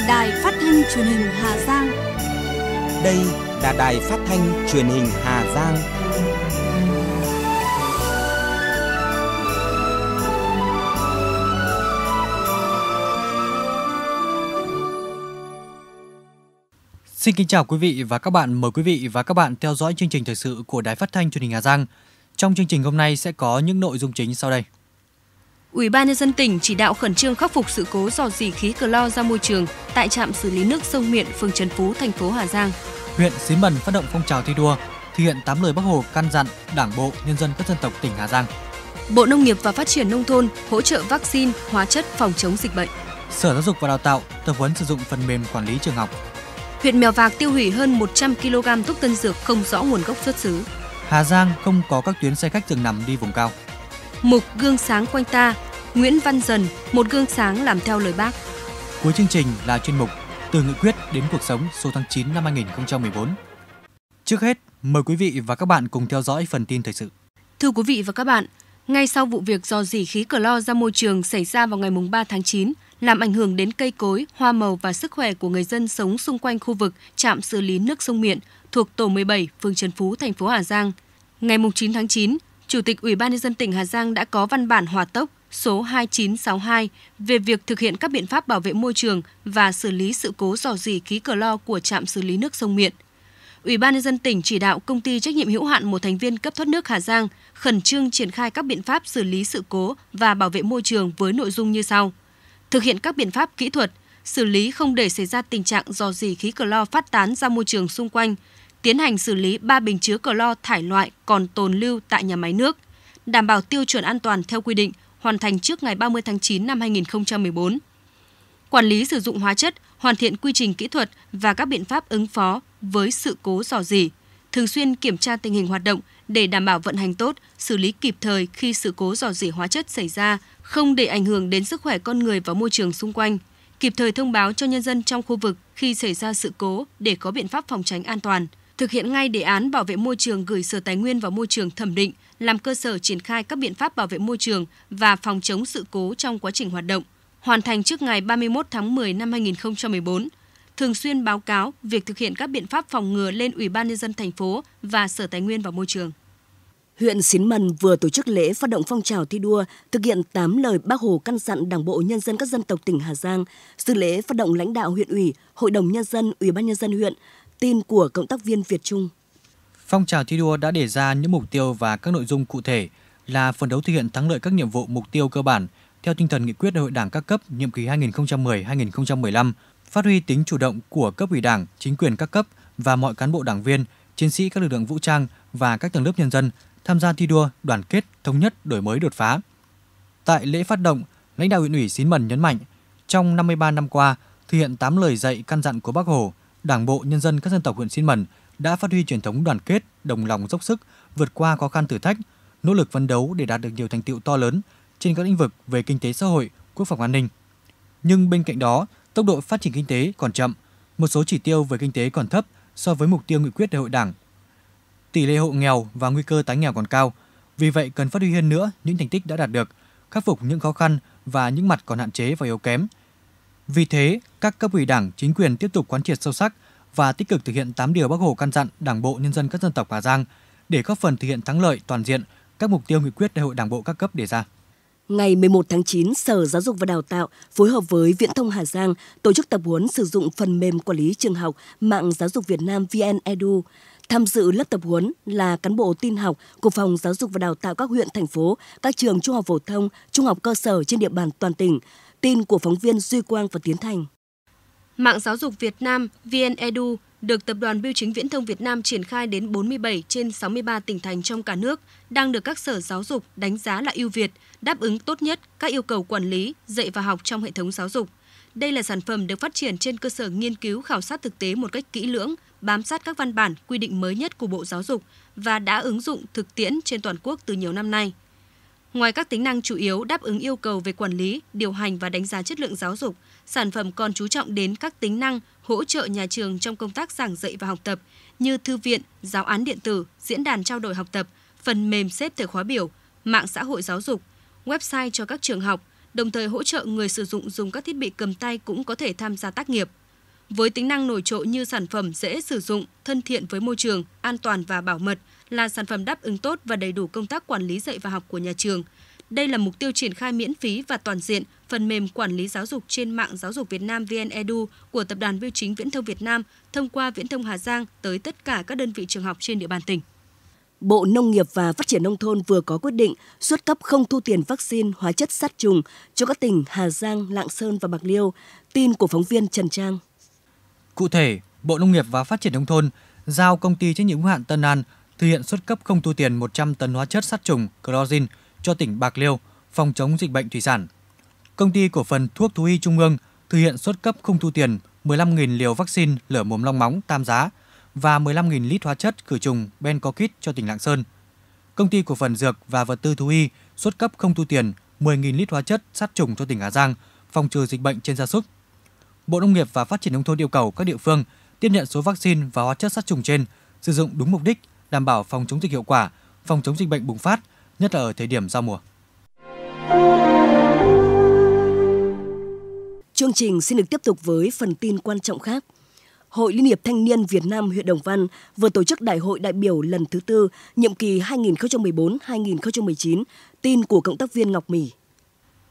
là Đài Phát thanh Truyền hình Hà Giang. Đây là Đài Phát thanh Truyền hình Hà Giang. Xin kính chào quý vị và các bạn, mời quý vị và các bạn theo dõi chương trình thời sự của Đài Phát thanh Truyền hình Hà Giang. Trong chương trình hôm nay sẽ có những nội dung chính sau đây. Ủy ban nhân dân tỉnh chỉ đạo khẩn trương khắc phục sự cố dò dỉ khí clo ra môi trường tại trạm xử lý nước sông Miện, phường Trần Phú, thành phố Hà Giang. Huyện Xí Mần phát động phong trào thi đua, thực hiện tám lời Bác Hồ căn dặn Đảng bộ, nhân dân các dân tộc tỉnh Hà Giang. Bộ Nông nghiệp và Phát triển Nông thôn hỗ trợ vaccine, hóa chất phòng chống dịch bệnh. Sở Giáo dục và Đào tạo tập huấn sử dụng phần mềm quản lý trường học. Huyện Mèo Vạc tiêu hủy hơn 100 kg thuốc tân dược không rõ nguồn gốc xuất xứ. Hà Giang không có các tuyến xe khách dừng nằm đi vùng cao. Mục gương sáng quanh ta Nguyễn Văn Dần, một gương sáng làm theo lời bác. Cuối chương trình là chuyên mục Từ nghị quyết đến cuộc sống số tháng 9 năm 2014. Trước hết, mời quý vị và các bạn cùng theo dõi phần tin thời sự. Thưa quý vị và các bạn, ngay sau vụ việc do dỉ khí cờ lo ra môi trường xảy ra vào ngày 3 tháng 9, làm ảnh hưởng đến cây cối, hoa màu và sức khỏe của người dân sống xung quanh khu vực trạm xử lý nước sông Miện thuộc tổ 17, phường Trần Phú, thành phố Hà Giang. Ngày 9 tháng 9, Chủ tịch Ủy ban nhân dân tỉnh Hà Giang đã có văn bản hòa tốc số 2962 về việc thực hiện các biện pháp bảo vệ môi trường và xử lý sự cố rò rỉ khí cờ lo của trạm xử lý nước sông Miện. Ủy ban nhân dân tỉnh chỉ đạo công ty trách nhiệm hữu hạn một thành viên cấp thoát nước Hà Giang khẩn trương triển khai các biện pháp xử lý sự cố và bảo vệ môi trường với nội dung như sau: thực hiện các biện pháp kỹ thuật, xử lý không để xảy ra tình trạng rò rỉ khí cờ lo phát tán ra môi trường xung quanh, tiến hành xử lý 3 bình chứa cờ lo thải loại còn tồn lưu tại nhà máy nước, đảm bảo tiêu chuẩn an toàn theo quy định hoàn thành trước ngày 30 tháng 9 năm 2014. Quản lý sử dụng hóa chất, hoàn thiện quy trình kỹ thuật và các biện pháp ứng phó với sự cố rò rỉ, thường xuyên kiểm tra tình hình hoạt động để đảm bảo vận hành tốt, xử lý kịp thời khi sự cố rò rỉ hóa chất xảy ra, không để ảnh hưởng đến sức khỏe con người và môi trường xung quanh, kịp thời thông báo cho nhân dân trong khu vực khi xảy ra sự cố để có biện pháp phòng tránh an toàn, thực hiện ngay đề án bảo vệ môi trường gửi Sở Tài nguyên và Môi trường thẩm định, làm cơ sở triển khai các biện pháp bảo vệ môi trường và phòng chống sự cố trong quá trình hoạt động, hoàn thành trước ngày 31 tháng 10 năm 2014 thường xuyên báo cáo việc thực hiện các biện pháp phòng ngừa lên Ủy ban nhân dân thành phố và Sở Tài nguyên và Môi trường. Huyện Xín Mần vừa tổ chức lễ phát động phong trào thi đua thực hiện 8 lời Bác Hồ căn dặn Đảng bộ nhân dân các dân tộc tỉnh Hà Giang. Dự lễ phát động lãnh đạo huyện ủy, Hội đồng nhân dân, Ủy ban nhân dân huyện, tin của cộng tác viên Việt Trung. Phong trào thi đua đã đề ra những mục tiêu và các nội dung cụ thể là phần đấu thực hiện thắng lợi các nhiệm vụ mục tiêu cơ bản theo tinh thần nghị quyết đại hội đảng các cấp nhiệm kỳ 2010-2015, phát huy tính chủ động của cấp ủy đảng, chính quyền các cấp và mọi cán bộ đảng viên, chiến sĩ các lực lượng vũ trang và các tầng lớp nhân dân tham gia thi đua, đoàn kết, thống nhất, đổi mới đột phá. Tại lễ phát động, lãnh đạo huyện ủy Xín Mần nhấn mạnh, trong 53 năm qua, thực hiện 8 lời dạy căn dặn của Bác Hồ, Đảng bộ nhân dân các dân tộc huyện Xín Mần đã phát huy truyền thống đoàn kết, đồng lòng dốc sức, vượt qua khó khăn thử thách, nỗ lực phấn đấu để đạt được nhiều thành tựu to lớn trên các lĩnh vực về kinh tế xã hội, quốc phòng an ninh. Nhưng bên cạnh đó, tốc độ phát triển kinh tế còn chậm, một số chỉ tiêu về kinh tế còn thấp so với mục tiêu nghị quyết đại hội Đảng. Tỷ lệ hộ nghèo và nguy cơ tái nghèo còn cao, vì vậy cần phát huy hơn nữa những thành tích đã đạt được, khắc phục những khó khăn và những mặt còn hạn chế và yếu kém. Vì thế, các cấp ủy Đảng, chính quyền tiếp tục quán triệt sâu sắc và tích cực thực hiện 8 điều Bác Hồ căn dặn Đảng bộ nhân dân các dân tộc Hà Giang để góp phần thực hiện thắng lợi toàn diện các mục tiêu nghị quyết Đại hội Đảng bộ các cấp đề ra. Ngày 11 tháng 9, Sở Giáo dục và Đào tạo phối hợp với Viễn thông Hà Giang tổ chức tập huấn sử dụng phần mềm quản lý trường học mạng giáo dục Việt Nam vnedu Tham dự lớp tập huấn là cán bộ tin học của Phòng Giáo dục và Đào tạo các huyện, thành phố, các trường trung học phổ thông, trung học cơ sở trên địa bàn toàn tỉnh. Tin của phóng viên Duy Quang và Tiến Thành. Mạng giáo dục Việt Nam VNEDU được Tập đoàn Bưu chính Viễn thông Việt Nam triển khai đến 47 trên 63 tỉnh thành trong cả nước, đang được các sở giáo dục đánh giá là ưu việt, đáp ứng tốt nhất các yêu cầu quản lý, dạy và học trong hệ thống giáo dục. Đây là sản phẩm được phát triển trên cơ sở nghiên cứu khảo sát thực tế một cách kỹ lưỡng, bám sát các văn bản quy định mới nhất của Bộ Giáo dục và đã ứng dụng thực tiễn trên toàn quốc từ nhiều năm nay. Ngoài các tính năng chủ yếu đáp ứng yêu cầu về quản lý, điều hành và đánh giá chất lượng giáo dục, sản phẩm còn chú trọng đến các tính năng hỗ trợ nhà trường trong công tác giảng dạy và học tập như thư viện, giáo án điện tử, diễn đàn trao đổi học tập, phần mềm xếp thời khóa biểu, mạng xã hội giáo dục, website cho các trường học, đồng thời hỗ trợ người sử dụng dùng các thiết bị cầm tay cũng có thể tham gia tác nghiệp. Với tính năng nổi trội như sản phẩm dễ sử dụng, thân thiện với môi trường, an toàn và bảo mật là sản phẩm đáp ứng tốt và đầy đủ công tác quản lý dạy và học của nhà trường. Đây là mục tiêu triển khai miễn phí và toàn diện phần mềm quản lý giáo dục trên mạng giáo dục Việt Nam VNEDU của Tập đoàn Bưu chính Viễn thông Việt Nam thông qua Viễn thông Hà Giang tới tất cả các đơn vị trường học trên địa bàn tỉnh. Bộ Nông nghiệp và Phát triển Nông thôn vừa có quyết định xuất cấp không thu tiền vaccine hóa chất sát trùng cho các tỉnh Hà Giang, Lạng Sơn và Bạc Liêu. Tin của phóng viên Trần Trang. Cụ thể, Bộ Nông nghiệp và Phát triển nông thôn giao công ty trách nhiệm hữu hạn Tân An thực hiện xuất cấp không thu tiền 100 tấn hóa chất sát trùng Clorin cho tỉnh Bạc Liêu phòng chống dịch bệnh thủy sản. Công ty cổ phần thuốc thú y Trung ương thực hiện xuất cấp không thu tiền 15.000 liều vaccine lở mồm long móng tam giá và 15.000 lít hóa chất khử trùng Bencokit cho tỉnh Lạng Sơn. Công ty cổ phần dược và vật tư thú y xuất cấp không thu tiền 10.000 lít hóa chất sát trùng cho tỉnh Hà Giang phòng trừ dịch bệnh trên gia súc Bộ Nông nghiệp và Phát triển Nông thôn yêu cầu các địa phương tiếp nhận số vaccine và hóa chất sát trùng trên, sử dụng đúng mục đích, đảm bảo phòng chống dịch hiệu quả, phòng chống dịch bệnh bùng phát, nhất là ở thời điểm giao mùa. Chương trình xin được tiếp tục với phần tin quan trọng khác. Hội Liên hiệp Thanh niên Việt Nam huyện Đồng Văn vừa tổ chức Đại hội đại biểu lần thứ tư, nhiệm kỳ 2014-2019, tin của cộng tác viên Ngọc Mỹ.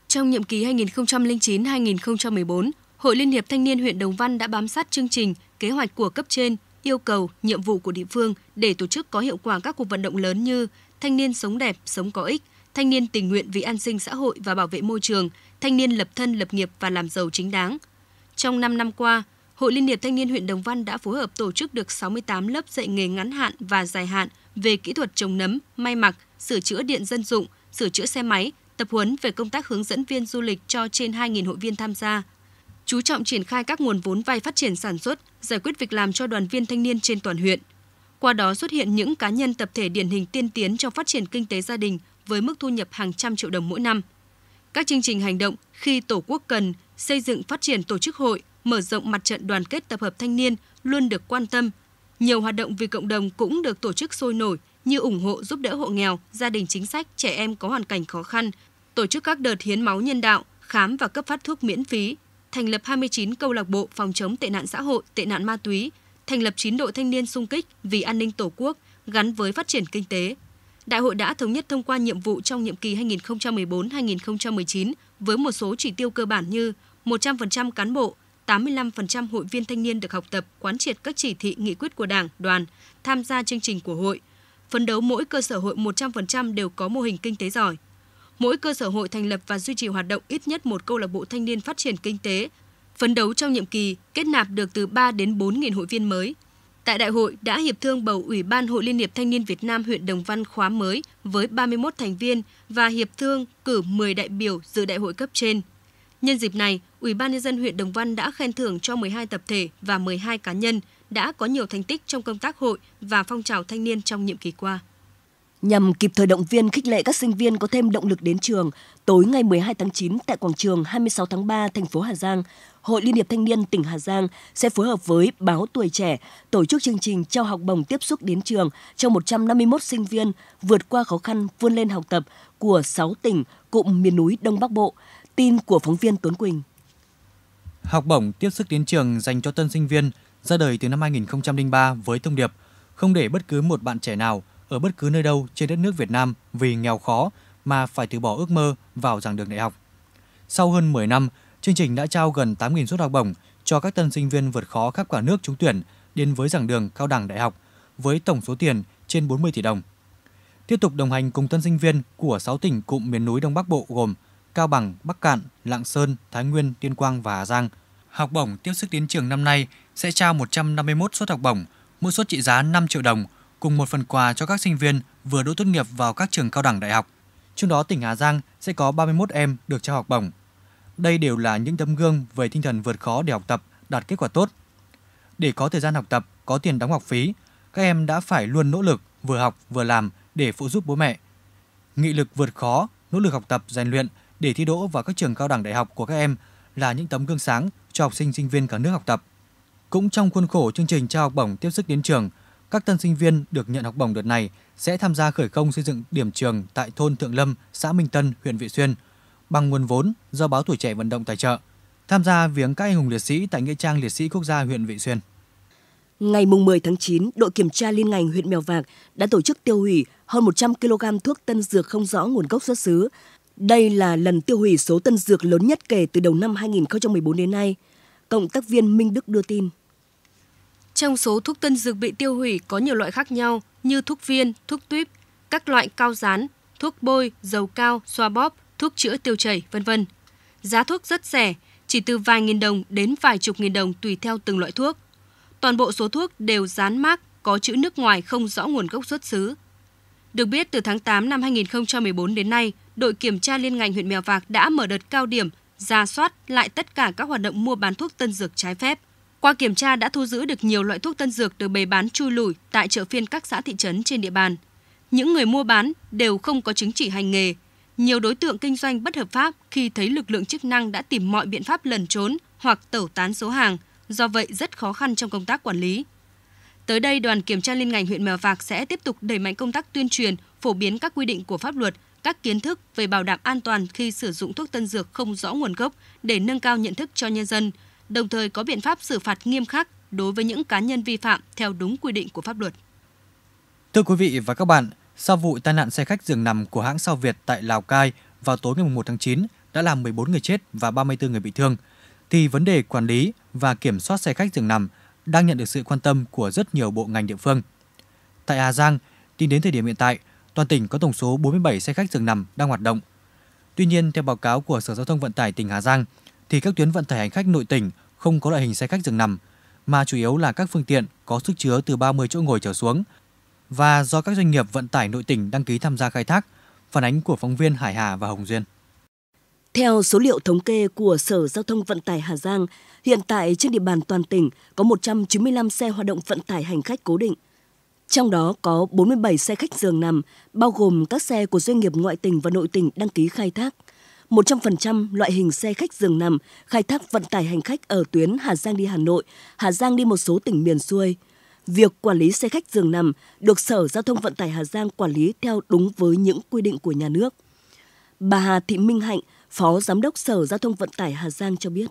Trong nhiệm kỳ 2009-2014, Hội Liên hiệp Thanh niên huyện Đồng Văn đã bám sát chương trình, kế hoạch của cấp trên, yêu cầu, nhiệm vụ của địa phương để tổ chức có hiệu quả các cuộc vận động lớn như Thanh niên sống đẹp, sống có ích, Thanh niên tình nguyện vì an sinh xã hội và bảo vệ môi trường, Thanh niên lập thân lập nghiệp và làm giàu chính đáng. Trong 5 năm qua, Hội Liên hiệp Thanh niên huyện Đồng Văn đã phối hợp tổ chức được 68 lớp dạy nghề ngắn hạn và dài hạn về kỹ thuật trồng nấm, may mặc, sửa chữa điện dân dụng, sửa chữa xe máy, tập huấn về công tác hướng dẫn viên du lịch cho trên 2.000 hội viên tham gia chú trọng triển khai các nguồn vốn vay phát triển sản xuất, giải quyết việc làm cho đoàn viên thanh niên trên toàn huyện. Qua đó xuất hiện những cá nhân tập thể điển hình tiên tiến trong phát triển kinh tế gia đình với mức thu nhập hàng trăm triệu đồng mỗi năm. Các chương trình hành động khi Tổ quốc cần, xây dựng phát triển tổ chức hội, mở rộng mặt trận đoàn kết tập hợp thanh niên luôn được quan tâm. Nhiều hoạt động vì cộng đồng cũng được tổ chức sôi nổi như ủng hộ giúp đỡ hộ nghèo, gia đình chính sách, trẻ em có hoàn cảnh khó khăn, tổ chức các đợt hiến máu nhân đạo, khám và cấp phát thuốc miễn phí, thành lập 29 câu lạc bộ phòng chống tệ nạn xã hội, tệ nạn ma túy, thành lập 9 đội thanh niên sung kích vì an ninh Tổ quốc gắn với phát triển kinh tế. Đại hội đã thống nhất thông qua nhiệm vụ trong nhiệm kỳ 2014-2019 với một số chỉ tiêu cơ bản như 100% cán bộ, 85% hội viên thanh niên được học tập, quán triệt các chỉ thị nghị quyết của Đảng, đoàn, tham gia chương trình của hội. Phấn đấu mỗi cơ sở hội 100% đều có mô hình kinh tế giỏi mỗi cơ sở hội thành lập và duy trì hoạt động ít nhất một câu lạc bộ thanh niên phát triển kinh tế, phấn đấu trong nhiệm kỳ kết nạp được từ 3 đến 4 nghìn hội viên mới. Tại đại hội đã hiệp thương bầu Ủy ban Hội Liên hiệp Thanh niên Việt Nam huyện Đồng Văn khóa mới với 31 thành viên và hiệp thương cử 10 đại biểu dự đại hội cấp trên. Nhân dịp này, Ủy ban nhân dân huyện Đồng Văn đã khen thưởng cho 12 tập thể và 12 cá nhân đã có nhiều thành tích trong công tác hội và phong trào thanh niên trong nhiệm kỳ qua. Nhằm kịp thời động viên khích lệ các sinh viên có thêm động lực đến trường, tối ngày 12 tháng 9 tại quảng trường 26 tháng 3 thành phố Hà Giang, Hội Liên hiệp Thanh niên tỉnh Hà Giang sẽ phối hợp với Báo Tuổi Trẻ tổ chức chương trình trao học bổng tiếp xúc đến trường cho 151 sinh viên vượt qua khó khăn vươn lên học tập của 6 tỉnh cụm miền núi Đông Bắc Bộ. Tin của phóng viên Tuấn Quỳnh. Học bổng tiếp sức đến trường dành cho tân sinh viên ra đời từ năm 2003 với thông điệp không để bất cứ một bạn trẻ nào – ở bất cứ nơi đâu trên đất nước Việt Nam vì nghèo khó mà phải từ bỏ ước mơ vào giảng đường đại học. Sau hơn 10 năm, chương trình đã trao gần 8.000 suất học bổng cho các tân sinh viên vượt khó khắp cả nước trúng tuyển đến với giảng đường cao đẳng đại học với tổng số tiền trên 40 tỷ đồng. Tiếp tục đồng hành cùng tân sinh viên của 6 tỉnh cụm miền núi Đông Bắc Bộ gồm Cao Bằng, Bắc Cạn, Lạng Sơn, Thái Nguyên, Tuyên Quang và Hà Giang. Học bổng tiếp sức đến trường năm nay sẽ trao 151 suất học bổng, mỗi suất trị giá 5 triệu đồng – cùng một phần quà cho các sinh viên vừa đỗ tốt nghiệp vào các trường cao đẳng đại học. Trong đó tỉnh Hà Giang sẽ có 31 em được trao học bổng. Đây đều là những tấm gương về tinh thần vượt khó để học tập, đạt kết quả tốt. Để có thời gian học tập, có tiền đóng học phí, các em đã phải luôn nỗ lực vừa học vừa làm để phụ giúp bố mẹ. Nghị lực vượt khó, nỗ lực học tập rèn luyện để thi đỗ vào các trường cao đẳng đại học của các em là những tấm gương sáng cho học sinh sinh viên cả nước học tập. Cũng trong khuôn khổ chương trình trao học bổng tiếp sức đến trường, các tân sinh viên được nhận học bổng đợt này sẽ tham gia khởi công xây dựng điểm trường tại thôn Thượng Lâm, xã Minh Tân, huyện Vị Xuyên bằng nguồn vốn do báo Tuổi trẻ vận động tài trợ. Tham gia viếng các anh hùng liệt sĩ tại nghĩa trang liệt sĩ quốc gia huyện Vị Xuyên. Ngày 10 tháng 9, đội kiểm tra liên ngành huyện Mèo Vạc đã tổ chức tiêu hủy hơn 100 kg thuốc tân dược không rõ nguồn gốc xuất xứ. Đây là lần tiêu hủy số tân dược lớn nhất kể từ đầu năm 2014 đến nay. Cộng tác viên Minh Đức đưa tin. Trong số thuốc tân dược bị tiêu hủy có nhiều loại khác nhau như thuốc viên, thuốc tuyếp, các loại cao rán, thuốc bôi, dầu cao, xoa bóp, thuốc chữa tiêu chảy, vân vân. Giá thuốc rất rẻ, chỉ từ vài nghìn đồng đến vài chục nghìn đồng tùy theo từng loại thuốc. Toàn bộ số thuốc đều dán mác có chữ nước ngoài không rõ nguồn gốc xuất xứ. Được biết, từ tháng 8 năm 2014 đến nay, đội kiểm tra liên ngành huyện Mèo Vạc đã mở đợt cao điểm ra soát lại tất cả các hoạt động mua bán thuốc tân dược trái phép. Qua kiểm tra đã thu giữ được nhiều loại thuốc tân dược được bày bán chui lủi tại chợ phiên các xã thị trấn trên địa bàn. Những người mua bán đều không có chứng chỉ hành nghề. Nhiều đối tượng kinh doanh bất hợp pháp khi thấy lực lượng chức năng đã tìm mọi biện pháp lẩn trốn hoặc tẩu tán số hàng, do vậy rất khó khăn trong công tác quản lý. Tới đây, đoàn kiểm tra liên ngành huyện Mèo Vạc sẽ tiếp tục đẩy mạnh công tác tuyên truyền, phổ biến các quy định của pháp luật, các kiến thức về bảo đảm an toàn khi sử dụng thuốc tân dược không rõ nguồn gốc để nâng cao nhận thức cho nhân dân, đồng thời có biện pháp xử phạt nghiêm khắc đối với những cá nhân vi phạm theo đúng quy định của pháp luật. Thưa quý vị và các bạn, sau vụ tai nạn xe khách giường nằm của hãng Sao Việt tại Lào Cai vào tối ngày 1 tháng 9 đã làm 14 người chết và 34 người bị thương, thì vấn đề quản lý và kiểm soát xe khách giường nằm đang nhận được sự quan tâm của rất nhiều bộ ngành địa phương. Tại Hà Giang, tính đến thời điểm hiện tại, toàn tỉnh có tổng số 47 xe khách giường nằm đang hoạt động. Tuy nhiên, theo báo cáo của Sở Giao thông Vận tải tỉnh Hà Giang, thì các tuyến vận tải hành khách nội tỉnh không có loại hình xe khách dừng nằm, mà chủ yếu là các phương tiện có sức chứa từ 30 chỗ ngồi trở xuống và do các doanh nghiệp vận tải nội tỉnh đăng ký tham gia khai thác, phản ánh của phóng viên Hải Hà và Hồng Duyên. Theo số liệu thống kê của Sở Giao thông Vận tải Hà Giang, hiện tại trên địa bàn toàn tỉnh có 195 xe hoạt động vận tải hành khách cố định. Trong đó có 47 xe khách giường nằm, bao gồm các xe của doanh nghiệp ngoại tỉnh và nội tỉnh đăng ký khai thác – 100% loại hình xe khách giường nằm khai thác vận tải hành khách ở tuyến Hà Giang đi Hà Nội, Hà Giang đi một số tỉnh miền xuôi. Việc quản lý xe khách giường nằm được Sở Giao thông Vận tải Hà Giang quản lý theo đúng với những quy định của nhà nước. Bà Hà Thị Minh Hạnh, Phó Giám đốc Sở Giao thông Vận tải Hà Giang cho biết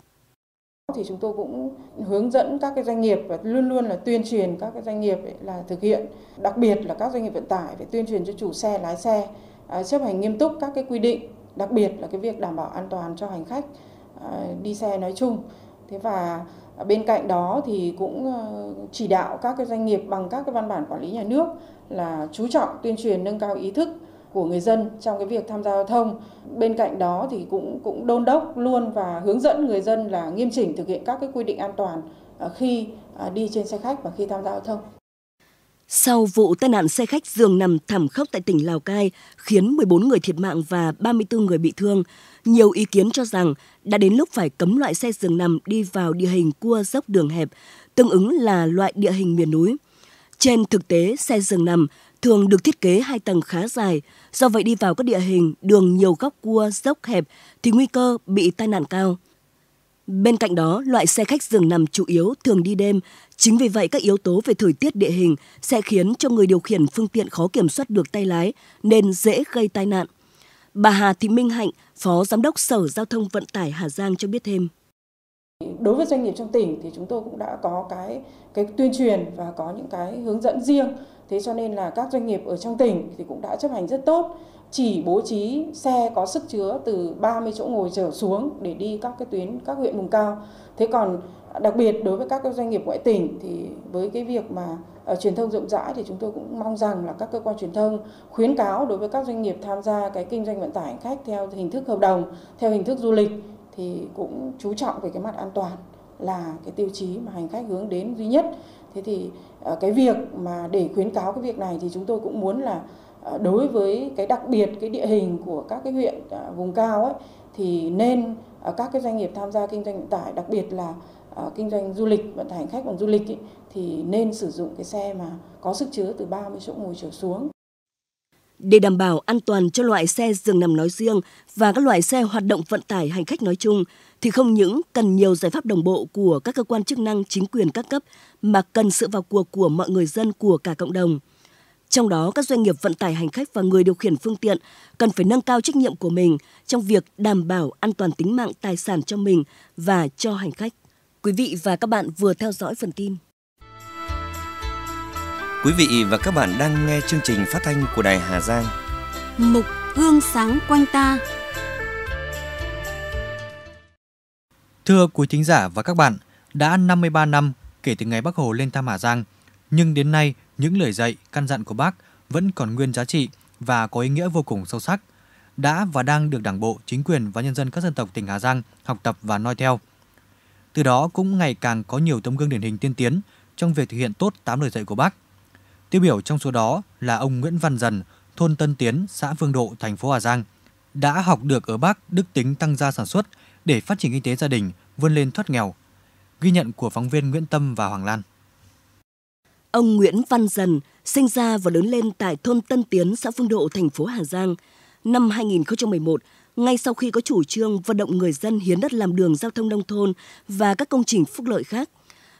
thì chúng tôi cũng hướng dẫn các cái doanh nghiệp và luôn luôn là tuyên truyền các cái doanh nghiệp là thực hiện đặc biệt là các doanh nghiệp vận tải phải tuyên truyền cho chủ xe lái xe à, chấp hành nghiêm túc các cái quy định đặc biệt là cái việc đảm bảo an toàn cho hành khách à, đi xe nói chung. Thế và bên cạnh đó thì cũng ờ, chỉ đạo các cái doanh nghiệp bằng các cái văn bản quản lý nhà nước là chú trọng tuyên truyền nâng cao ý thức của người dân trong cái việc tham gia giao thông. Bên cạnh đó thì cũng cũng đôn đốc luôn và hướng dẫn người dân là nghiêm chỉnh thực hiện các cái quy định an toàn à, khi à, đi trên xe khách và khi tham gia giao thông. Sau vụ tai nạn xe khách giường nằm thảm khốc tại tỉnh Lào Cai khiến 14 người thiệt mạng và 34 người bị thương, nhiều ý kiến cho rằng đã đến lúc phải cấm loại xe giường nằm đi vào địa hình cua dốc đường hẹp, tương ứng là loại địa hình miền núi. Trên thực tế, xe giường nằm thường được thiết kế hai tầng khá dài, do vậy đi vào các địa hình đường nhiều góc cua dốc hẹp thì nguy cơ bị tai nạn cao. Bên cạnh đó, loại xe khách giường nằm chủ yếu thường đi đêm. Chính vì vậy, các yếu tố về thời tiết địa hình sẽ khiến cho người điều khiển phương tiện khó kiểm soát được tay lái nên dễ gây tai nạn. Bà Hà Thị Minh Hạnh, Phó Giám đốc Sở Giao thông Vận tải Hà Giang cho biết thêm. Đối với doanh nghiệp trong tỉnh thì chúng tôi cũng đã có cái cái tuyên truyền và có những cái hướng dẫn riêng. Thế cho nên là các doanh nghiệp ở trong tỉnh thì cũng đã chấp hành rất tốt chỉ bố trí xe có sức chứa từ 30 chỗ ngồi trở xuống để đi các cái tuyến các huyện vùng cao. Thế còn đặc biệt đối với các doanh nghiệp ngoại tỉnh thì với cái việc mà uh, truyền thông rộng rãi thì chúng tôi cũng mong rằng là các cơ quan truyền thông khuyến cáo đối với các doanh nghiệp tham gia cái kinh doanh vận tải khách theo hình thức hợp đồng, theo hình thức du lịch thì cũng chú trọng về cái mặt an toàn là cái tiêu chí mà hành khách hướng đến duy nhất. Thế thì ờ, cái việc mà để khuyến cáo cái việc này thì chúng tôi cũng muốn là Ờ, đối với cái đặc biệt cái địa hình của các cái huyện à, vùng cao ấy thì nên à, các cái doanh nghiệp tham gia kinh doanh vận tải đặc biệt là à, kinh doanh du lịch vận tải hành khách bằng du lịch ấy, thì nên sử dụng cái xe mà có sức chứa từ 30 chỗ ngồi trở xuống. Để đảm bảo an toàn cho loại xe giường nằm nói riêng và các loại xe hoạt động vận tải hành khách nói chung thì không những cần nhiều giải pháp đồng bộ của các cơ quan chức năng chính quyền các cấp mà cần sự vào cuộc của mọi người dân của cả cộng đồng. Trong đó, các doanh nghiệp vận tải hành khách và người điều khiển phương tiện cần phải nâng cao trách nhiệm của mình trong việc đảm bảo an toàn tính mạng tài sản cho mình và cho hành khách. Quý vị và các bạn vừa theo dõi phần tin. Quý vị và các bạn đang nghe chương trình phát thanh của Đài Hà Giang. Mục gương sáng quanh ta. Thưa quý thính giả và các bạn, đã 53 năm kể từ ngày Bắc Hồ lên thăm Hà Giang – nhưng đến nay, những lời dạy, căn dặn của bác vẫn còn nguyên giá trị và có ý nghĩa vô cùng sâu sắc, đã và đang được Đảng bộ, chính quyền và nhân dân các dân tộc tỉnh Hà Giang học tập và noi theo. Từ đó cũng ngày càng có nhiều tấm gương điển hình tiên tiến trong việc thực hiện tốt 8 lời dạy của bác. Tiêu biểu trong số đó là ông Nguyễn Văn Dần, thôn Tân Tiến, xã Phương Độ, thành phố Hà Giang, đã học được ở bác đức tính tăng gia sản xuất để phát triển kinh tế gia đình, vươn lên thoát nghèo. Ghi nhận của phóng viên Nguyễn Tâm và Hoàng Lan. Ông Nguyễn Văn Dần sinh ra và lớn lên tại thôn Tân Tiến, xã Phương Độ, thành phố Hà Giang. Năm 2011, ngay sau khi có chủ trương vận động người dân hiến đất làm đường giao thông nông thôn và các công trình phúc lợi khác,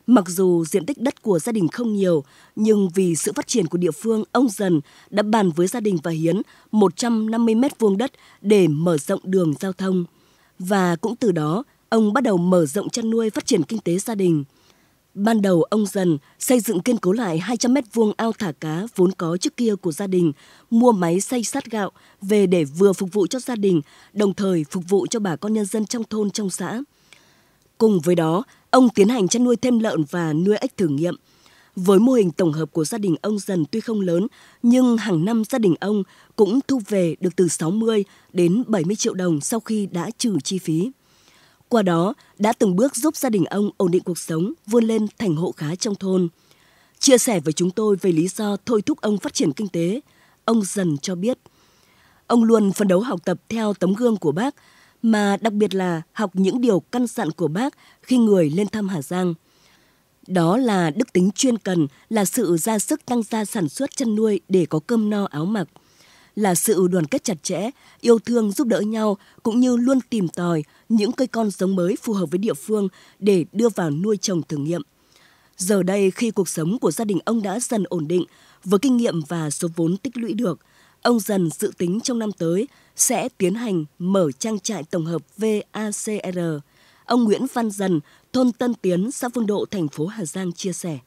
Mặc dù diện tích đất của gia đình không nhiều, nhưng vì sự phát triển của địa phương, ông Dần đã bàn với gia đình và Hiến 150 mét vuông đất để mở rộng đường giao thông. Và cũng từ đó, ông bắt đầu mở rộng chăn nuôi phát triển kinh tế gia đình – Ban đầu ông Dần xây dựng kiên cố lại 200 mét vuông ao thả cá vốn có trước kia của gia đình, mua máy xay sát gạo về để vừa phục vụ cho gia đình, đồng thời phục vụ cho bà con nhân dân trong thôn trong xã. Cùng với đó, ông tiến hành chăn nuôi thêm lợn và nuôi ếch thử nghiệm. Với mô hình tổng hợp của gia đình ông Dần tuy không lớn, nhưng hàng năm gia đình ông cũng thu về được từ 60 đến 70 triệu đồng sau khi đã trừ chi phí. Qua đó đã từng bước giúp gia đình ông ổn định cuộc sống, vươn lên thành hộ khá trong thôn. Chia sẻ với chúng tôi về lý do thôi thúc ông phát triển kinh tế, ông dần cho biết. Ông luôn phấn đấu học tập theo tấm gương của bác, mà đặc biệt là học những điều căn dặn của bác khi người lên thăm Hà Giang. Đó là đức tính chuyên cần, là sự ra sức tăng gia sản xuất chăn nuôi để có cơm no áo mặc – là sự đoàn kết chặt chẽ, yêu thương giúp đỡ nhau cũng như luôn tìm tòi những cây con giống mới phù hợp với địa phương để đưa vào nuôi trồng thử nghiệm. Giờ đây khi cuộc sống của gia đình ông đã dần ổn định với kinh nghiệm và số vốn tích lũy được, ông dần dự tính trong năm tới sẽ tiến hành mở trang trại tổng hợp VACR. Ông Nguyễn Văn Dần, thôn Tân Tiến, xã Phương Độ, thành phố Hà Giang chia sẻ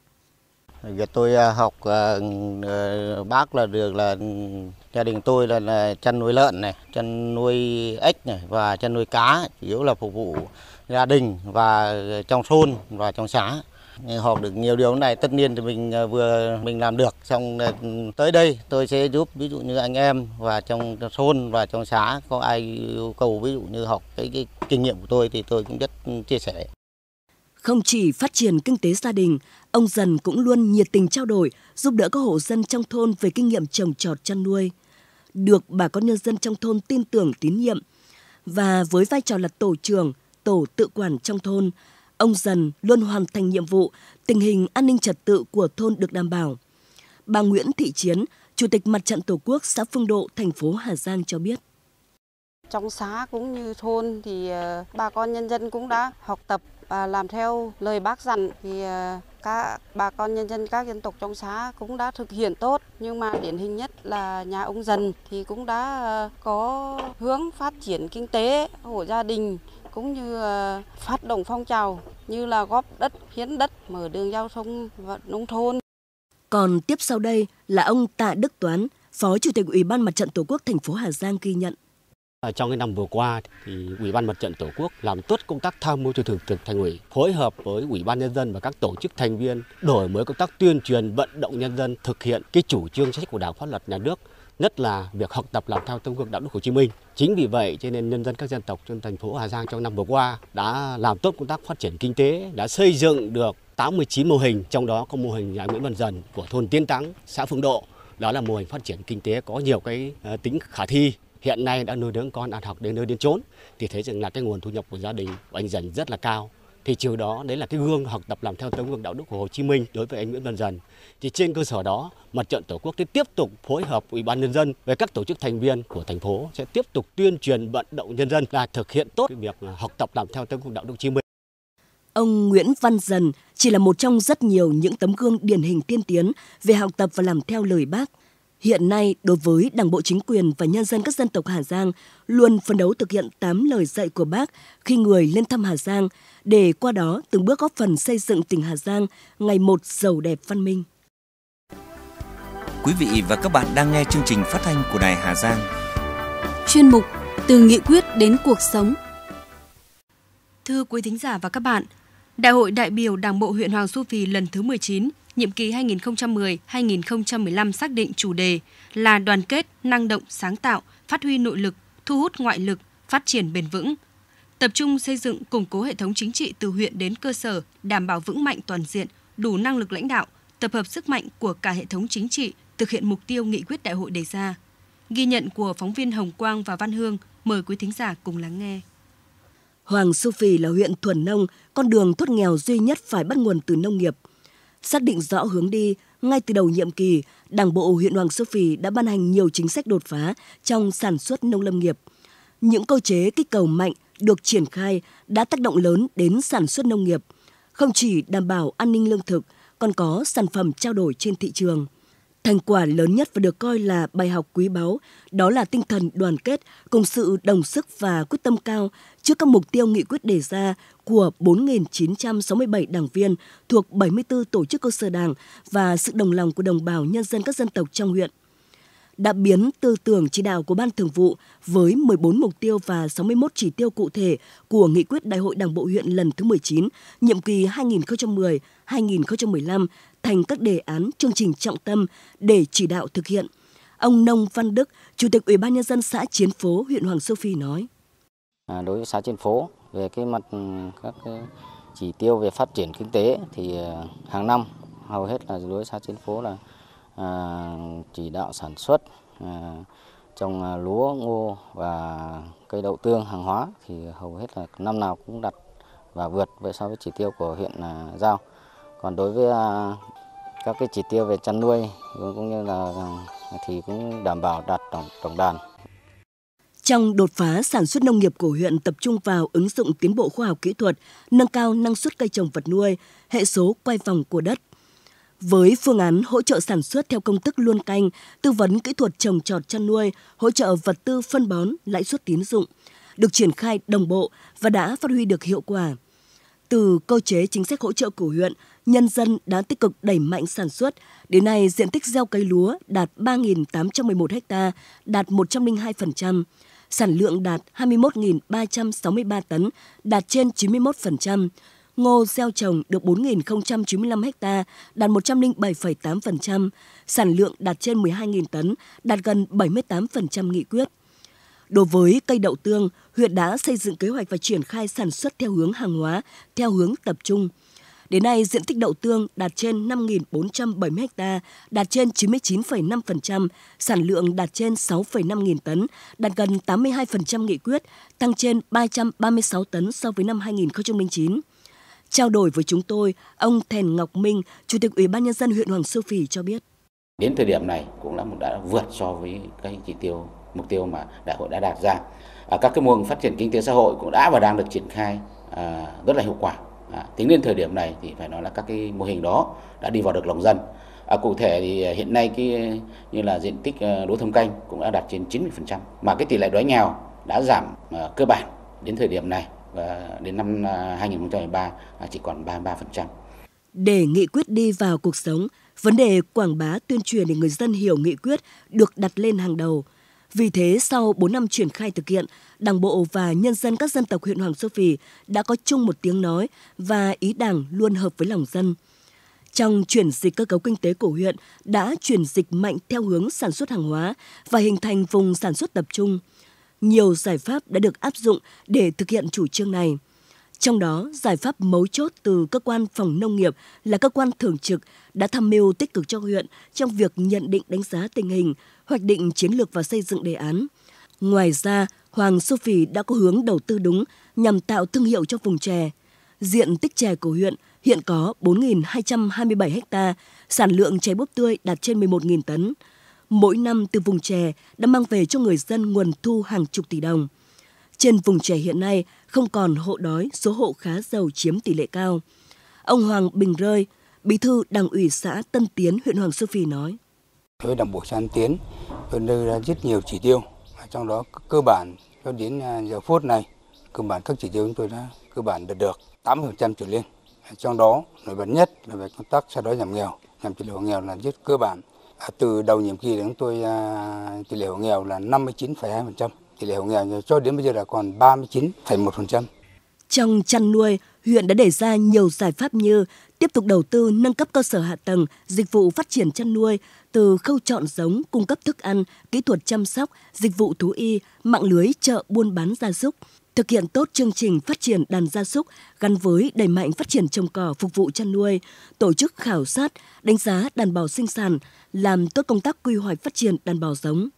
giờ tôi à, học à, ờ, bác là được là gia đình tôi là, là chăn nuôi lợn này chăn nuôi ếch này và chăn nuôi cá chủ yếu là phục vụ gia đình và ờ, trong thôn và trong xã học được nhiều điều này tất nhiên thì mình à, vừa mình làm được xong ờ, tới đây tôi sẽ giúp ví dụ như anh em và trong thôn và trong xã có ai yêu cầu ví dụ như học cái, cái kinh nghiệm của tôi thì tôi cũng rất ừ, chia sẻ không chỉ phát triển kinh tế gia đình Ông Dần cũng luôn nhiệt tình trao đổi, giúp đỡ các hộ dân trong thôn về kinh nghiệm trồng trọt chăn nuôi. Được bà con nhân dân trong thôn tin tưởng tín nhiệm. Và với vai trò là tổ trưởng, tổ tự quản trong thôn, ông Dần luôn hoàn thành nhiệm vụ, tình hình an ninh trật tự của thôn được đảm bảo. Bà Nguyễn Thị Chiến, Chủ tịch Mặt trận Tổ quốc xã Phương Độ, thành phố Hà Giang cho biết. Trong xã cũng như thôn thì ờ, bà con nhân dân cũng đã học tập và làm theo lời bác dặn thì ờ, các bà con nhân dân các dân tộc trong xã cũng đã thực hiện tốt nhưng mà điển hình nhất là nhà ông dần thì cũng đã ờ, có hướng phát triển kinh tế hộ gia đình cũng như ờ, phát động phong trào như là góp đất hiến đất mở đường giao thông và nông thôn. Còn tiếp sau đây là ông Tạ Đức Toán, Phó Chủ tịch Ủy ban Mặt trận Tổ quốc thành phố Hà Giang ghi nhận. Ờ, trong cái năm vừa qua thì Ủy ban Mặt trận Tổ quốc làm tốt công tác tham mưu cho Thường trực Thành ủy, phối hợp với Ủy ban nhân dân và các tổ chức thành viên đổi mới công tác tuyên truyền vận động nhân dân thực hiện cái chủ trương sách của Đảng pháp luật nhà nước nhất là việc học tập làm theo tấm gương đạo đức Hồ Chí Minh. Chính vì vậy cho nên nhân dân các dân tộc trong thành phố Hà Giang trong năm vừa qua đã làm tốt công tác phát triển kinh tế, đã xây dựng được 89 mô hình, trong đó có mô hình nhà Nguyễn Văn Dần của thôn Tiến Thắng, xã Phương Độ. Đó là mô hình phát triển kinh tế có nhiều cái ờ, tính khả thi hiện nay đã nuôi dưỡng con ăn học đến nơi đến chốn thì thấy rằng là cái nguồn thu nhập của gia đình của anh dần rất là cao thì trừ đó đấy là cái gương học tập làm theo tấm gương đạo đức của Hồ Chí Minh đối với anh Nguyễn Văn Dần. Thì trên cơ sở đó, mặt trận Tổ quốc sẽ tiếp tục phối hợp Ủy ban nhân dân với các tổ chức thành viên của thành phố sẽ tiếp tục tuyên truyền vận động nhân dân là thực hiện tốt việc à, học tập làm theo tấm gương đạo đức Hồ Chí Minh. Ông Nguyễn Văn Dần chỉ là một trong rất nhiều những tấm gương điển hình tiên tiến về học tập và làm theo lời Bác Hiện nay, đối với Đảng bộ chính quyền và nhân dân các dân tộc Hà Giang luôn phấn đấu thực hiện 8 lời dạy của Bác khi người lên thăm Hà Giang để qua đó từng bước góp phần xây dựng tỉnh Hà Giang ngày một giàu đẹp văn minh. Quý vị và các bạn đang nghe chương trình phát thanh của Đài Hà Giang. Chuyên mục Từ nghị quyết đến cuộc sống. Thưa quý thính giả và các bạn, Đại hội đại biểu Đảng bộ huyện Hoàng Su Phi lần thứ 19 nhiệm kỳ 2010-2015 xác định chủ đề là đoàn kết, năng động, sáng tạo, phát huy nội lực, thu hút ngoại lực, phát triển bền vững. Tập trung xây dựng củng cố hệ thống chính trị từ huyện đến cơ sở, đảm bảo vững mạnh toàn diện, đủ năng lực lãnh đạo, tập hợp sức mạnh của cả hệ thống chính trị thực hiện mục tiêu nghị quyết đại hội đề ra. Ghi nhận của phóng viên Hồng Quang và Văn Hương, mời quý thính giả cùng lắng nghe. Hoàng Su Phi là huyện thuần nông, con đường thoát nghèo duy nhất phải bắt nguồn từ nông nghiệp – Xác định rõ hướng đi, ngay từ đầu nhiệm kỳ, Đảng bộ huyện Hoàng Su Phi đã ban hành nhiều chính sách đột phá trong sản xuất nông lâm nghiệp. Những cơ chế kích cầu mạnh được triển khai đã tác động lớn đến sản xuất nông nghiệp, không chỉ đảm bảo an ninh lương thực, còn có sản phẩm trao đổi trên thị trường. Thành quả lớn nhất và được coi là bài học quý báu, đó là tinh thần đoàn kết cùng sự đồng sức và quyết tâm cao trước các mục tiêu nghị quyết đề ra của 4.967 đảng viên thuộc 74 tổ chức cơ sở đảng và sự đồng lòng của đồng bào nhân dân các dân tộc trong huyện đã biến tư tưởng chỉ đạo của Ban Thường vụ với 14 mục tiêu và 61 chỉ tiêu cụ thể của Nghị quyết Đại hội Đảng bộ huyện lần thứ 19, nhiệm kỳ 2010-2015 thành các đề án chương trình trọng tâm để chỉ đạo thực hiện. Ông Nông Văn Đức, Chủ tịch Ủy ban nhân dân xã Chiến Phố, huyện Hoàng Su Phi nói: à, Đối với xã Chiến Phố về cái mặt ừ, các chỉ tiêu về phát triển kinh tế thì ờ, hàng năm hầu hết là lúa xã trên phố là à, chỉ đạo sản xuất à, trồng à, lúa ngô và cây đậu tương hàng hóa thì hầu hết là năm nào cũng đặt và vượt về so với chỉ tiêu của huyện giao còn đối với các cái chỉ tiêu về chăn nuôi cũng như là thì cũng đảm bảo đạt tổng tổng đàn trong đột phá sản xuất nông nghiệp của huyện tập trung vào ứng dụng tiến bộ khoa học kỹ thuật, nâng cao năng suất cây trồng vật nuôi, hệ số quay vòng của đất. Với phương án hỗ trợ sản xuất theo công thức luân canh, tư vấn kỹ thuật trồng trọt chăn nuôi, hỗ trợ vật tư phân bón, lãi suất tín dụng, được triển khai đồng bộ và đã phát huy được hiệu quả. Từ cơ chế chính sách hỗ trợ của huyện, nhân dân đã tích cực đẩy mạnh sản xuất. Đến nay, diện tích gieo cấy lúa đạt 3.811 ha, đạt 102% sản lượng đạt 21.363 tấn, đạt trên 91%. Ngô gieo trồng được 4.095 ha, đạt 107,8%, sản lượng đạt trên 12.000 tấn, đạt gần 78% nghị quyết. Đối với cây đậu tương, huyện đã xây dựng kế hoạch và triển khai sản xuất theo hướng hàng hóa, theo hướng tập trung – Đến nay, diện tích đậu tương đạt trên 5.470 ha, đạt trên 99,5%, sản lượng đạt trên 6,5 nghìn tấn, đạt gần 82% nghị quyết, tăng trên 336 tấn so với năm 2009. Trao đổi với chúng tôi, ông Thèn Ngọc Minh, Chủ tịch Ủy ban Nhân dân huyện Hoàng Su Phì cho biết. Đến thời điểm này cũng đã, đã vượt so với các chỉ tiêu mục tiêu mà đại hội đã đặt ra. À, các cái mô hình phát triển kinh tế xã hội cũng đã và đang được triển khai à, rất là hiệu quả À, tính đến thời điểm này thì phải nói là các cái mô hình đó đã đi vào được lòng dân. À, cụ thể thì à, hiện nay cái như là diện tích à, lúa thâm canh cũng đã đạt trên 90%, mà cái tỷ lệ đói nghèo đã giảm uh, cơ bản đến thời điểm này và đến năm 2013 chỉ còn 33%. Để nghị quyết đi vào cuộc sống, vấn đề quảng bá tuyên truyền để người dân hiểu nghị quyết được đặt lên hàng đầu – vì thế, sau 4 năm triển khai thực hiện, Đảng bộ và nhân dân các dân tộc huyện Hoàng Su Phi đã có chung một tiếng nói và ý Đảng luôn hợp với lòng dân. Trong chuyển dịch cơ cấu kinh tế của huyện đã chuyển dịch mạnh theo hướng sản xuất hàng hóa và hình thành vùng sản xuất tập trung. Nhiều giải pháp đã được áp dụng để thực hiện chủ trương này – trong đó, giải pháp mấu chốt từ cơ quan phòng nông nghiệp là cơ quan thường trực đã tham mưu tích cực cho huyện trong việc nhận định đánh giá tình hình, hoạch định chiến lược và xây dựng đề án. Ngoài ra, Hoàng Su Phì đã có hướng đầu tư đúng nhằm tạo thương hiệu cho vùng chè. Diện tích chè của huyện hiện có 4.227 ha, sản lượng chè búp tươi đạt trên 11.000 tấn. Mỗi năm từ vùng chè đã mang về cho người dân nguồn thu hàng chục tỷ đồng. Trên vùng chè hiện nay, không còn hộ đói, số hộ khá giàu chiếm tỷ lệ cao. Ông Hoàng Bình Rơi, Bí thư Đảng ủy xã Tân Tiến, huyện Hoàng Su Phi nói. Với Đảng bộ xã Tân Tiến, tôi đưa ra rất nhiều chỉ tiêu, trong đó cơ bản cho đến à, giờ phút này, cơ bản các chỉ tiêu chúng tôi đã cơ bản đạt được 80% trở lên. Trong đó nổi bật nhất là về công tác xóa đói giảm nghèo, giảm tỷ lệ hộ nghèo là rất cơ bản. Từ đầu nhiệm kỳ đến tôi à, tỷ lệ hộ nghèo là 59,2% tỷ lệ hộ nghèo cho đến bây giờ là còn 39,1%. Trong chăn nuôi, huyện đã đề ra nhiều giải pháp như tiếp tục đầu tư nâng cấp cơ sở hạ tầng, dịch vụ phát triển chăn nuôi, từ khâu chọn giống, cung cấp thức ăn, kỹ thuật chăm sóc, dịch vụ thú y, mạng lưới chợ buôn bán gia súc, thực hiện tốt chương trình phát triển đàn gia súc gắn với đẩy mạnh phát triển trồng cỏ phục vụ chăn nuôi, tổ chức khảo sát, đánh giá đàn bò sinh sản, làm tốt công tác quy hoạch phát triển đàn bò giống.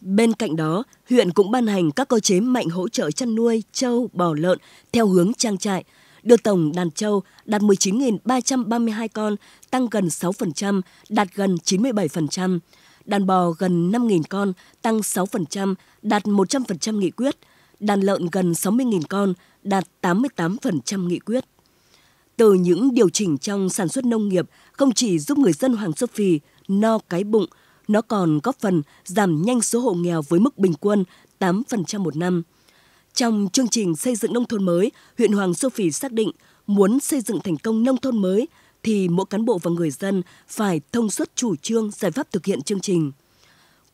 Bên cạnh đó, huyện cũng ban hành các cơ chế mạnh hỗ trợ chăn nuôi trâu, bò lợn theo hướng trang trại, đưa tổng đàn trâu đạt 19.332 con, tăng gần 6%, đạt gần 97%. Đàn bò gần 5.000 con, tăng 6%, đạt 100% nghị quyết. Đàn lợn gần 60.000 con, đạt 88% nghị quyết. Từ những điều chỉnh trong sản xuất nông nghiệp không chỉ giúp người dân Hoàng Su Phi no cái bụng nó còn góp phần giảm nhanh số hộ nghèo với mức bình quân 8% một năm. Trong chương trình xây dựng nông thôn mới, huyện Hoàng Su Phi xác định muốn xây dựng thành công nông thôn mới thì mỗi cán bộ và người dân phải thông suốt chủ trương giải pháp thực hiện chương trình.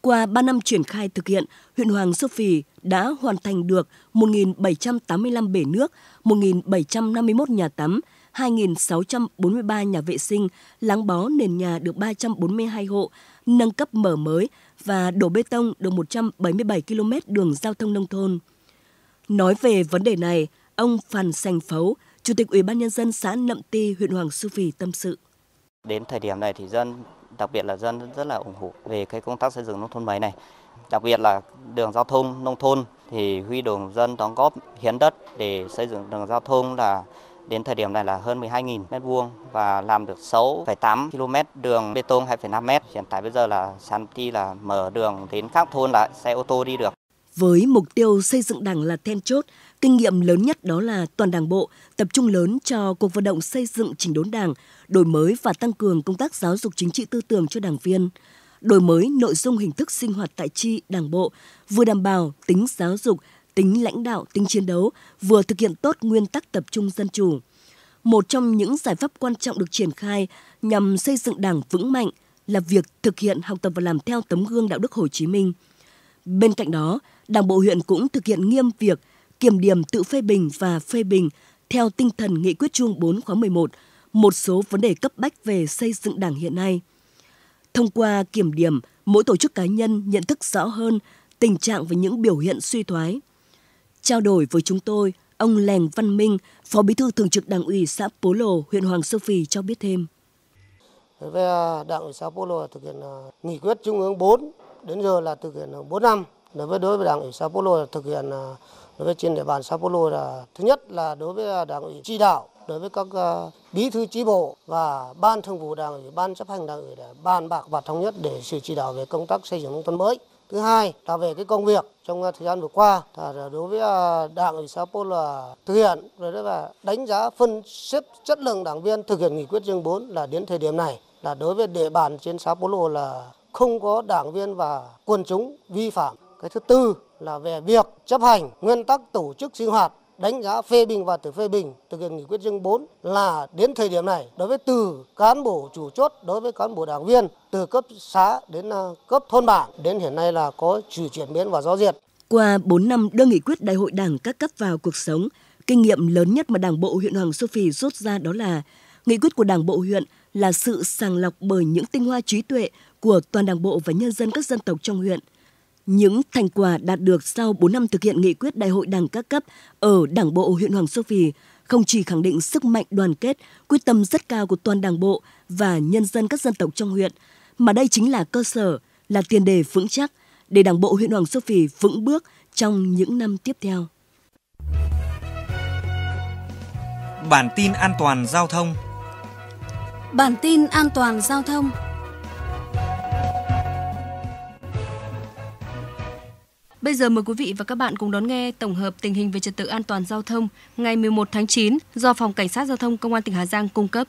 Qua 3 năm triển khai thực hiện, huyện Hoàng Su Phi đã hoàn thành được 1.785 bể nước, 1.751 nhà tắm, 2.643 nhà vệ sinh, láng bó nền nhà được 342 hộ, nâng cấp mở mới và đổ bê tông được 177 km đường giao thông nông thôn. Nói về vấn đề này, ông Phan Sành Phấu, Chủ tịch Ủy ban Nhân dân xã Nậm Ti, huyện Hoàng Su Phi tâm sự. Đến thời điểm này thì dân, đặc biệt là dân rất là ủng hộ về cái công tác xây dựng nông thôn mới này. Đặc biệt là đường giao thông nông thôn thì huy động dân đóng góp hiến đất để xây dựng đường giao thông là Đến thời điểm này là hơn 12.000 m2 và làm được 6,8 km đường bê tông 2,5 m. Hiện tại bây giờ là Santi là mở đường đến các thôn là xe ô tô đi được. Với mục tiêu xây dựng đảng là then chốt, kinh nghiệm lớn nhất đó là toàn đảng bộ tập trung lớn cho cuộc vận động xây dựng chỉnh đốn đảng, đổi mới và tăng cường công tác giáo dục chính trị tư tưởng cho đảng viên đổi mới nội dung hình thức sinh hoạt tại chi đảng bộ vừa đảm bảo tính giáo dục tính lãnh đạo, tính chiến đấu, vừa thực hiện tốt nguyên tắc tập trung dân chủ. Một trong những giải pháp quan trọng được triển khai nhằm xây dựng Đảng vững mạnh là việc thực hiện học tập và làm theo tấm gương đạo đức Hồ Chí Minh. Bên cạnh đó, Đảng bộ huyện cũng thực hiện nghiêm việc kiểm điểm tự phê bình và phê bình theo tinh thần nghị quyết chung 4 khóa 11, một số vấn đề cấp bách về xây dựng Đảng hiện nay. Thông qua kiểm điểm, mỗi tổ chức cá nhân nhận thức rõ hơn tình trạng và những biểu hiện suy thoái, Trao đổi với chúng tôi, ông Lèng Văn Minh, Phó Bí thư Thường trực Đảng ủy xã Pố Lồ, huyện Hoàng Su Phi cho biết thêm. Về Đảng ủy xã Pố Lồ thực hiện à, nghị quyết Trung ương 4 đến giờ là thực hiện 4 năm. Đối với đối với Đảng ủy xã Pố Lồ thực hiện à, đối với trên địa bàn xã Pố Lồ là thứ nhất là đối với à, Đảng ủy chỉ đạo đối với các bí thư chi bộ và ban thường vụ đảng ủy ban chấp hành đảng ủy để bàn bạc và thống nhất để sự chỉ đạo về công tác xây dựng nông thôn mới Thứ hai là về cái công việc trong ờ, thời gian vừa qua là đối với ờ, đảng ủy xã Pôn là thực hiện rồi đó là đánh giá phân xếp chất lượng đảng viên thực hiện nghị quyết chương 4 là đến thời điểm này là đối với địa bàn trên xã Pôn là không có đảng viên và quần chúng vi phạm. Cái thứ tư là về việc chấp hành nguyên tắc tổ chức sinh hoạt đánh giá phê bình và tự phê bình thực hiện nghị quyết chương 4 là đến thời điểm này đối với từ cán bộ chủ chốt đối với cán bộ đảng viên từ cấp xã đến à, cấp thôn bản đến hiện nay là có sự chuyển biến và rõ rệt. Qua 4 năm đưa nghị quyết đại hội đảng các cấp vào cuộc sống, kinh nghiệm lớn nhất mà Đảng bộ huyện Hoàng Su Phi rút ra đó là nghị quyết của Đảng bộ huyện là sự sàng lọc bởi những tinh hoa trí tuệ của toàn Đảng bộ và nhân dân các dân tộc trong huyện – những thành quả đạt được sau 4 năm thực hiện nghị quyết đại hội đảng các cấp ở Đảng bộ huyện Hoàng Su Phi không chỉ khẳng định sức mạnh đoàn kết, quyết tâm rất cao của toàn Đảng bộ và nhân dân các dân tộc trong huyện, mà đây chính là cơ sở, là tiền đề vững chắc để Đảng bộ huyện Hoàng Su Phi vững bước trong những năm tiếp theo. Bản tin an toàn giao thông Bản tin an toàn giao thông Bây giờ mời quý vị và các bạn cùng đón nghe tổng hợp tình hình về trật tự an toàn giao thông ngày 11 tháng 9 do Phòng Cảnh sát Giao thông Công an tỉnh Hà Giang cung cấp.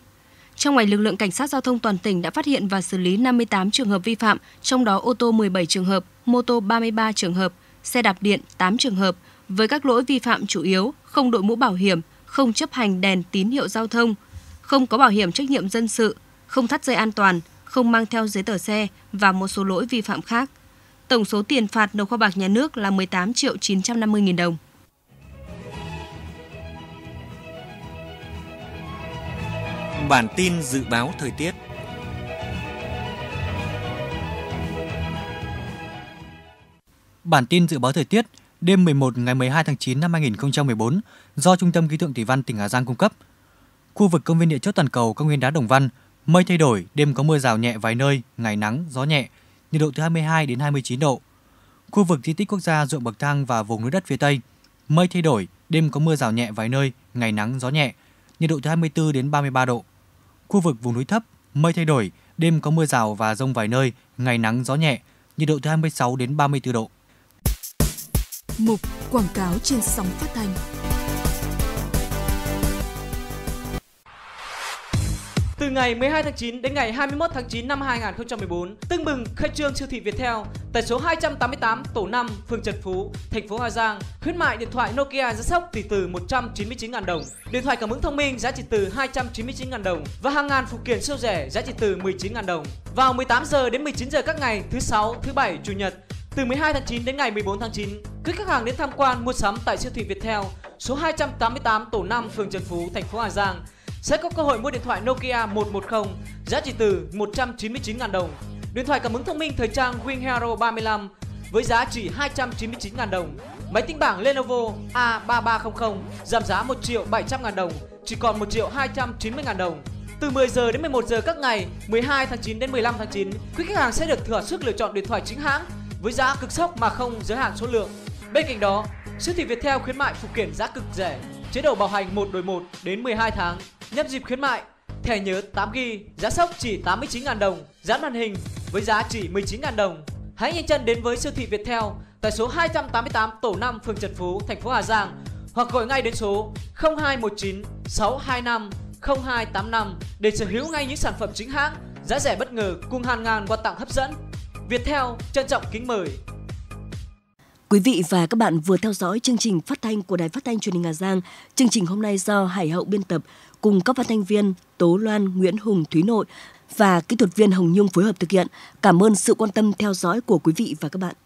Trong ngày, lực lượng cảnh sát giao thông toàn tỉnh đã phát hiện và xử lý 58 trường hợp vi phạm, trong đó ô tô 17 trường hợp, mô tô 33 trường hợp, xe đạp điện 8 trường hợp, với các lỗi vi phạm chủ yếu không đội mũ bảo hiểm, không chấp hành đèn tín hiệu giao thông, không có bảo hiểm trách nhiệm dân sự, không thắt dây an toàn, không mang theo giấy tờ xe và một số lỗi vi phạm khác. Tổng số tiền phạt nộp kho bạc nhà nước là 18 triệu 950 nghìn đồng. Bản tin dự báo thời tiết Bản tin dự báo thời tiết đêm 11 ngày 12 tháng 9 năm 2014 do Trung tâm Khí tượng Thủy văn tỉnh Hà Giang cung cấp. Khu vực công viên địa chất toàn cầu có nguyên đá Đồng Văn, mây thay đổi, đêm có mưa rào nhẹ vài nơi, ngày nắng, gió nhẹ, nhiệt độ từ 22 đến 29 độ. Khu vực di tích quốc gia ruộng bậc thang và vùng núi đất phía Tây, mây thay đổi, đêm có mưa rào nhẹ vài nơi, ngày nắng gió nhẹ, nhiệt độ từ 24 đến 33 độ. Khu vực vùng núi thấp, mây thay đổi, đêm có mưa rào và rông vài nơi, ngày nắng gió nhẹ, nhiệt độ từ 26 đến 34 độ. Mục quảng cáo trên sóng phát thanh. Từ ngày 12 tháng 9 đến ngày 21 tháng 9 năm 2014, tưng bừng khai trương siêu thị Viettel tại số 288 tổ 5, phường Trần Phú, thành phố Hà Giang. Khuyến mại điện thoại Nokia giá sốc tỷ từ 199.000 đồng, điện thoại cảm ứng thông minh giá chỉ từ 299.000 đồng và hàng ngàn phụ kiện siêu rẻ giá chỉ từ 19.000 đồng. Vào 18 giờ đến 19 giờ các ngày thứ sáu, thứ bảy, chủ nhật từ 12 tháng 9 đến ngày 14 tháng 9, cứ khách hàng đến tham quan mua sắm tại siêu thị Viettel số 288 tổ 5 phường Trần Phú, thành phố Hà Giang sẽ có cơ hội mua điện thoại Nokia 110 giá chỉ từ 199.000 đồng. Điện thoại cảm ứng thông minh thời trang Wing Hero 35 với giá chỉ 299.000 đồng. Máy tính bảng Lenovo A3300 giảm giá 1 triệu 700 000 đồng, chỉ còn 1 triệu 290 000 đồng. Từ 10 giờ đến 11 giờ các ngày 12 tháng 9 đến 15 tháng 9, quý khách hàng sẽ được thỏa sức lựa chọn điện thoại chính hãng với giá cực sốc mà không giới hạn số lượng. Bên cạnh đó, siêu thị Viettel khuyến mại phụ kiện giá cực rẻ, chế độ bảo hành 1 đổi 1 đến 12 tháng. Nhân dịp khuyến mại, thẻ nhớ 8 g giá sốc chỉ 89.000 đồng, dán màn hình với giá chỉ 19.000 đồng. Hãy nhanh chân đến với siêu thị Viettel tại số 288 tổ 5 phường Trần Phú, thành phố Hà Giang hoặc gọi ngay đến số 0219 625 0285 để sở hữu ngay những sản phẩm chính hãng, giá rẻ bất ngờ cùng hàng ngàn quà tặng hấp dẫn. Viettel trân trọng kính mời. Quý vị và các bạn vừa theo dõi chương trình phát thanh của Đài Phát thanh Truyền hình Hà Giang. Chương trình hôm nay do Hải Hậu biên tập, cùng các phát thanh viên Tố Loan, Nguyễn Hùng, Thúy Nội và kỹ thuật viên Hồng Nhung phối hợp thực hiện. Cảm ơn sự quan tâm theo dõi của quý vị và các bạn.